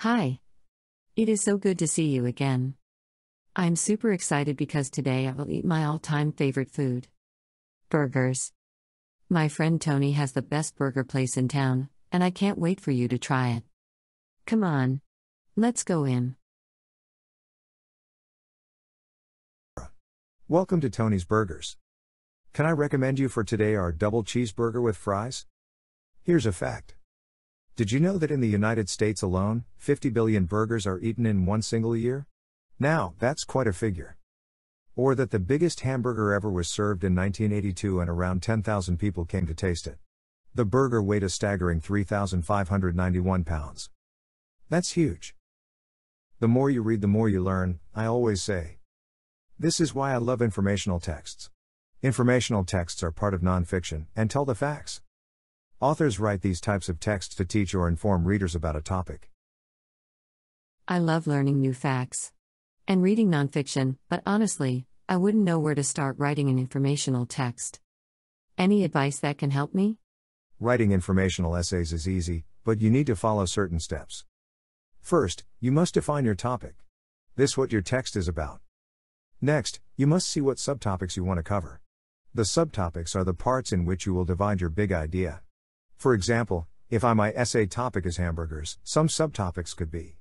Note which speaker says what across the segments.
Speaker 1: Hi. It is so good to see you again. I'm super excited because today I will eat my all time favorite food burgers. My friend Tony has the best burger place in town, and I can't wait for you to try it. Come on. Let's go in.
Speaker 2: Welcome to Tony's Burgers. Can I recommend you for today our double cheeseburger with fries? Here's a fact did you know that in the United States alone, 50 billion burgers are eaten in one single year? Now, that's quite a figure. Or that the biggest hamburger ever was served in 1982 and around 10,000 people came to taste it. The burger weighed a staggering 3,591 pounds. That's huge. The more you read, the more you learn, I always say. This is why I love informational texts. Informational texts are part of nonfiction and tell the facts. Authors write these types of texts to teach or inform readers about a topic.
Speaker 1: I love learning new facts and reading nonfiction, but honestly, I wouldn't know where to start writing an informational text. Any advice that can help me?
Speaker 2: Writing informational essays is easy, but you need to follow certain steps. First, you must define your topic. This what your text is about. Next, you must see what subtopics you want to cover. The subtopics are the parts in which you will divide your big idea. For example, if I my essay topic is hamburgers, some subtopics could be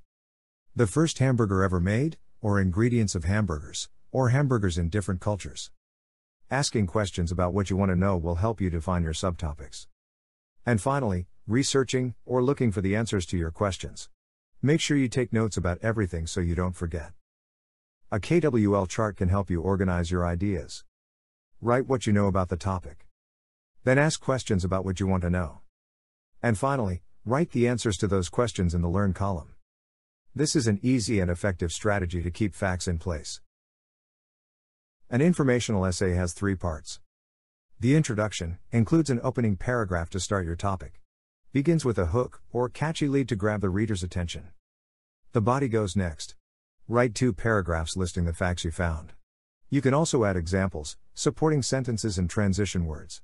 Speaker 2: the first hamburger ever made, or ingredients of hamburgers, or hamburgers in different cultures. Asking questions about what you want to know will help you define your subtopics. And finally, researching or looking for the answers to your questions. Make sure you take notes about everything so you don't forget. A KWL chart can help you organize your ideas. Write what you know about the topic. Then ask questions about what you want to know. And finally, write the answers to those questions in the Learn column. This is an easy and effective strategy to keep facts in place. An informational essay has three parts. The introduction includes an opening paragraph to start your topic. Begins with a hook or catchy lead to grab the reader's attention. The body goes next. Write two paragraphs listing the facts you found. You can also add examples, supporting sentences, and transition words.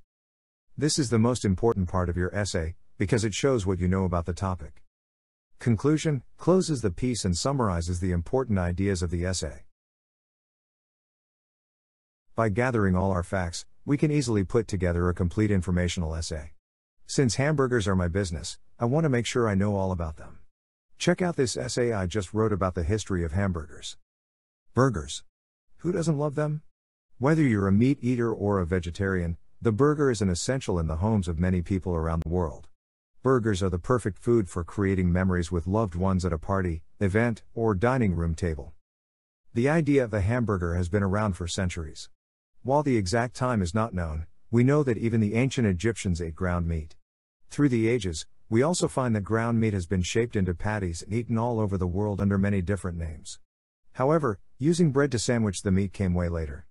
Speaker 2: This is the most important part of your essay, because it shows what you know about the topic. Conclusion closes the piece and summarizes the important ideas of the essay. By gathering all our facts, we can easily put together a complete informational essay. Since hamburgers are my business, I want to make sure I know all about them. Check out this essay I just wrote about the history of hamburgers. Burgers. Who doesn't love them? Whether you're a meat eater or a vegetarian, the burger is an essential in the homes of many people around the world. Burgers are the perfect food for creating memories with loved ones at a party, event, or dining room table. The idea of a hamburger has been around for centuries. While the exact time is not known, we know that even the ancient Egyptians ate ground meat. Through the ages, we also find that ground meat has been shaped into patties and eaten all over the world under many different names. However, using bread to sandwich the meat came way later.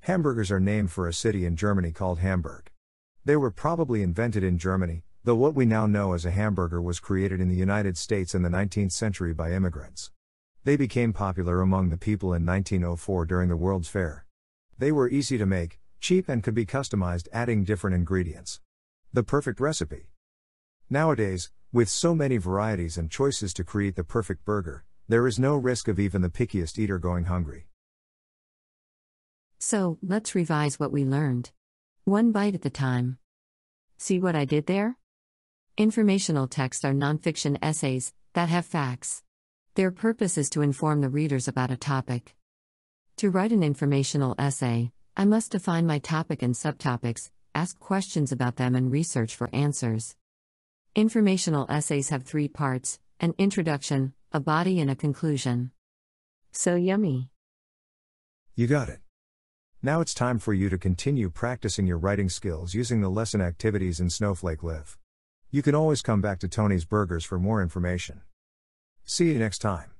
Speaker 2: Hamburgers are named for a city in Germany called Hamburg. They were probably invented in Germany, though what we now know as a hamburger was created in the United States in the 19th century by immigrants. They became popular among the people in 1904 during the World's Fair. They were easy to make, cheap, and could be customized, adding different ingredients. The perfect recipe. Nowadays, with so many varieties and choices to create the perfect burger, there is no risk of even the pickiest eater going hungry.
Speaker 1: So, let's revise what we learned. One bite at a time. See what I did there? Informational texts are nonfiction essays that have facts. Their purpose is to inform the readers about a topic. To write an informational essay, I must define my topic and subtopics, ask questions about them, and research for answers. Informational essays have three parts an introduction, a body, and a conclusion. So yummy.
Speaker 2: You got it. Now it's time for you to continue practicing your writing skills using the lesson activities in Snowflake Live. You can always come back to Tony's Burgers for more information. See you next time.